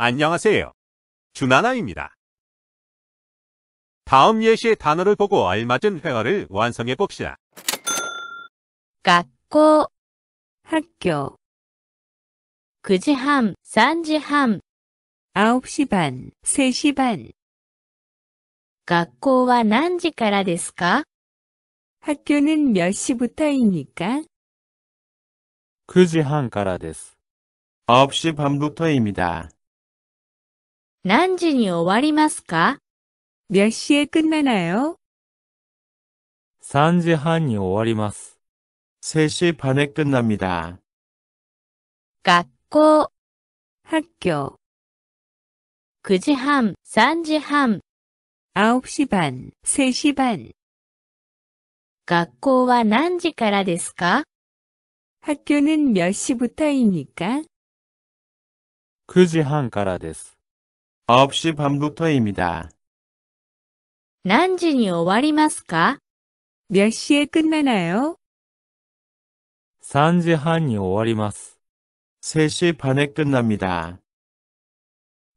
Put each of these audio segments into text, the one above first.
안녕하세요. 주나나입니다. 다음 예시의 단어를 보고 알맞은 회화를 완성해 봅시다. 깎고 학교 그지함, 산지함 9시 반, 3시 반学校は 난지 からですか? 학교는 몇 시부터입니까? 9시 반からです. 9시 반부터입니다. 何時に終わりますか몇시에끝나나요 ?3 時半に終わります。3시반에끝납니 다。 学校、학 교。 9時半、3時半。9時半、3時半。学校は何時からですか학교는몇시부터입니까 ?9 時半からです。 9시 반부터입니다. 何時に終わりますか몇 시에 끝나나요? 3時半に終わります。 3시 반에 끝납니다.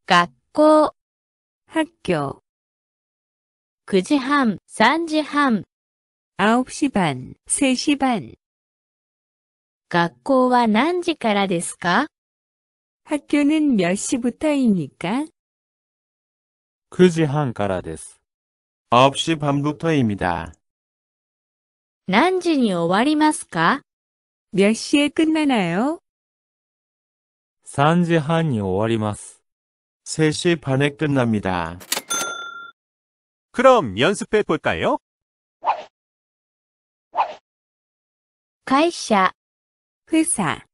学校、 학교. 9時半、3時半。 9시 반, 3시 반. 学校は何時からですか 학교는 몇 시부터입니까? 9時半からです。 그 9시 반부터입니다. 何時に終わりますか몇 시에 끝나나요? 3時半に終わります。 3시 반에 끝납니다. 그럼 연습해 볼까요? 会社 회사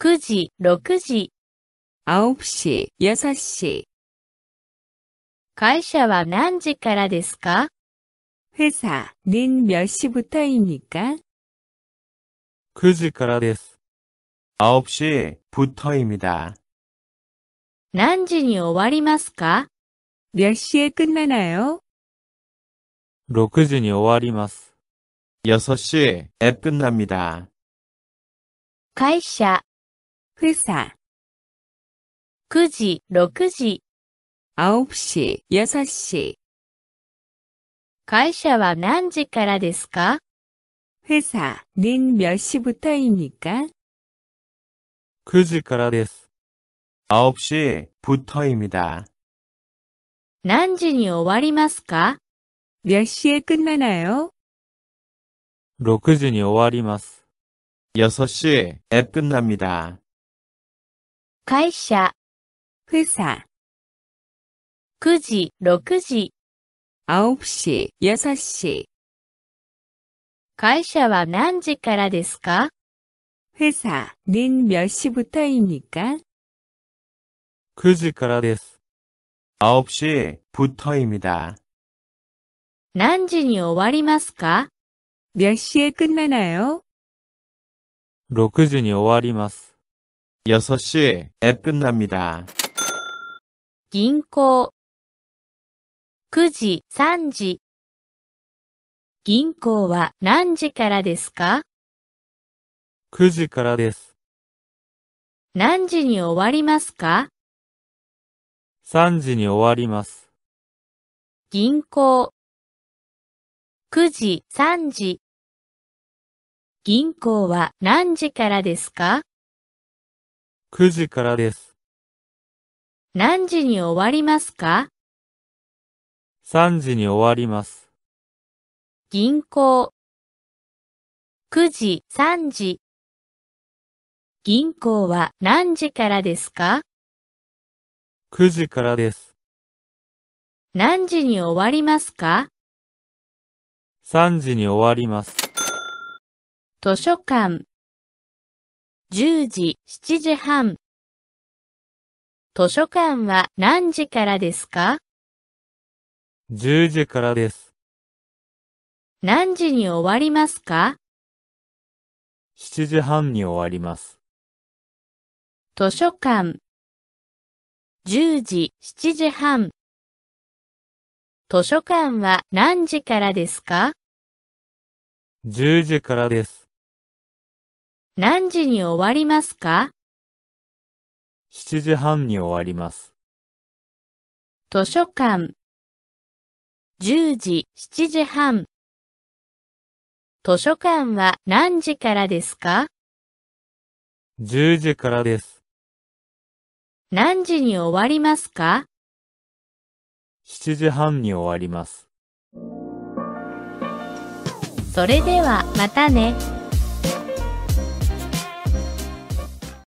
9時、6時、 9시, 6시, 会社は何時からですか会社。는몇시부터입니까9時からです。9時に終わりますか6時に終わります。6시에끝납니 다。 会社、회 사。 9時、6時。 9시, 6시. 会社は何時からですか 회사는 몇 시부터입니까? 9時からです。9시부터입니다。何時に終わりますか몇 시에 끝나나요? 6時に終わります。6시에끝납니다。会社、 회사 9時、6時。会社は何時からですか회사는몇시부터입니까9時からです。9시부터입니다何時に終わりますか몇시에끝나나요6時に終わります。6시에끝납니 다。 銀行9時、3時。銀行は何時からですか ?9 時からです。何時に終わりますか ?3 時に終わります。銀行。9時、3時。銀行は何時からですか ?9 時からです。何時に終わりますか3時に終わります。銀行。9時、3時。銀行は何時からですか ?9 時からです。何時に終わりますか ?3 時に終わります。図書館。10時、7時半。図書館は何時からですか10時からです。何時に終わりますか ?7 時半に終わります。図書館10時、7時半。図書館は何時からですか ?10 時からです。何時に終わりますか ?7 時半に終わります。図書館10時、7時半。図書館は何時からですか ?10 時からです。何時に終わりますか ?7 時半に終わります。それでは、またね。